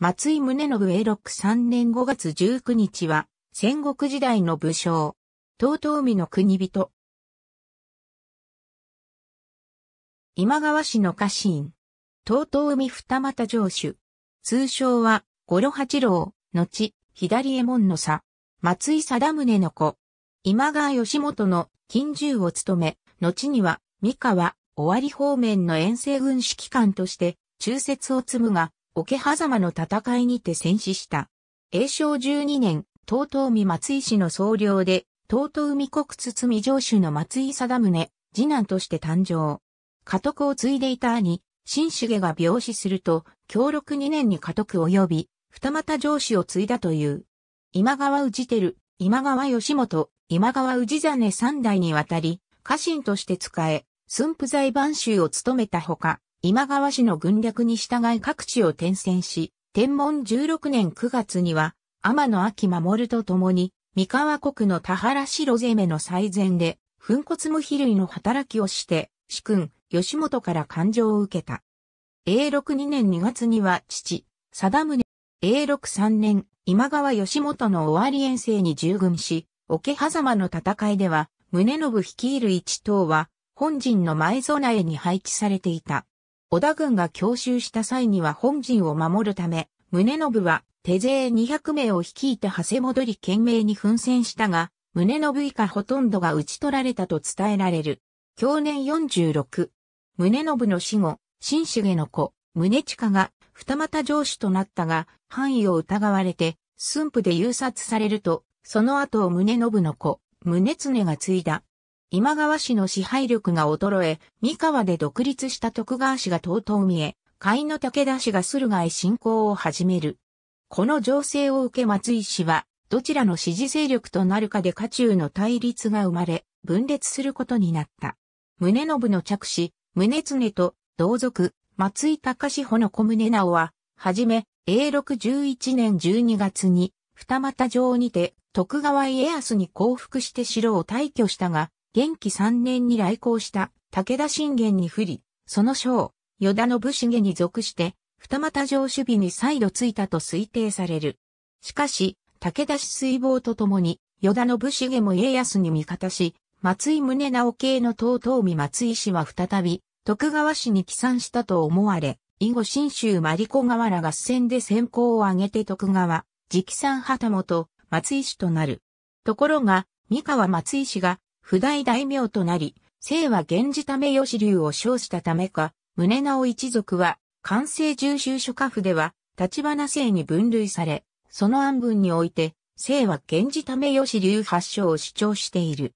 松井宗信永6 3年5月19日は、戦国時代の武将、東東海の国人。今川氏の家臣、東東海二俣城主、通称は、五郎八郎、後、左衛門の差、松井貞宗の子、今川義元の近従を務め、後には、三河、尾張方面の遠征軍指揮官として、中説を積むが、桶狭間の戦いにて戦死した。永正12年、東東海松井氏の総領で、東東海国堤城主の松井定宗、次男として誕生。家督を継いでいた兄、新重が病死すると、協力2年に家督及び、二股上司を継いだという。今川氏照、今川義元、今川氏真三代にわたり、家臣として仕え、駿府在番衆を務めたほか、今川氏の軍略に従い各地を転戦し、天文16年9月には、天野秋守と共に、三河国の田原城攻めの最前で、粉骨無比類の働きをして、主君、吉本から感情を受けた。永禄2年2月には父、貞宗、永禄3年、今川義元の終わり遠征に従軍し、桶狭間の戦いでは、宗信率いる一党は、本陣の前備えに配置されていた。織田軍が強襲した際には本陣を守るため、宗信は手勢200名を率いて長谷戻り懸命に奮戦したが、宗信以下ほとんどが討ち取られたと伝えられる。去年46。宗信の死後、新重の子、宗近が二股上司となったが、範囲を疑われて、駿府で誘殺されると、その後を宗信の子、宗常が継いだ。今川氏の支配力が衰え、三河で独立した徳川氏がとうう見え、甲斐の武田氏が駿河へ侵攻を始める。この情勢を受け松井氏は、どちらの支持勢力となるかで家中の対立が生まれ、分裂することになった。宗信の着手、宗常と同族、松井隆志穂の小宗直は、はじめ、永禄11年12月に、二股城にて、徳川家康に降伏して城を退去したが、元気3年に来航した武田信玄に不利、その将、与田信繁に属して、二股城守備に再度ついたと推定される。しかし、武田氏水防とともに、与田信繁も家康に味方し、松井宗直系の東東見松井氏は再び、徳川氏に帰参したと思われ、以後新州マリコ河原合戦で先行を挙げて徳川、直参旗本、松井氏となる。ところが、三河松井氏が不代大名となり、姓は源氏ため吉流を称したためか、宗直一族は、関西重修諸家府では、立花姓に分類され、その暗文において、姓は源氏ため吉流発祥を主張している。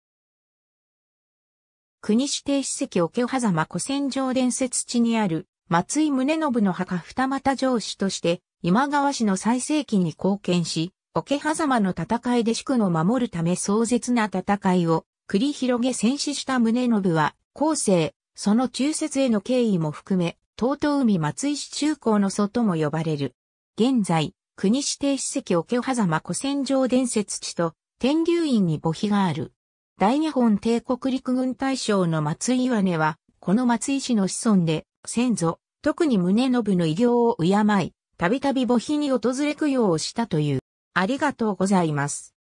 国指定史跡桶狭間古戦場伝説地にある、松井宗信の墓二俣城主として、今川氏の最盛期に貢献し、桶狭間の戦いで宿の守るため壮絶な戦いを繰り広げ戦死した宗信は、後世、その中説への敬意も含め、東東海松石中高の祖とも呼ばれる。現在、国指定史跡桶狭間古戦場伝説地と、天竜院に墓碑がある。大日本帝国陸軍大将の松井岩根は、この松井氏の子孫で、先祖、特に宗信の偉業を敬い、たびたび墓碑に訪れ供養をしたという。ありがとうございます。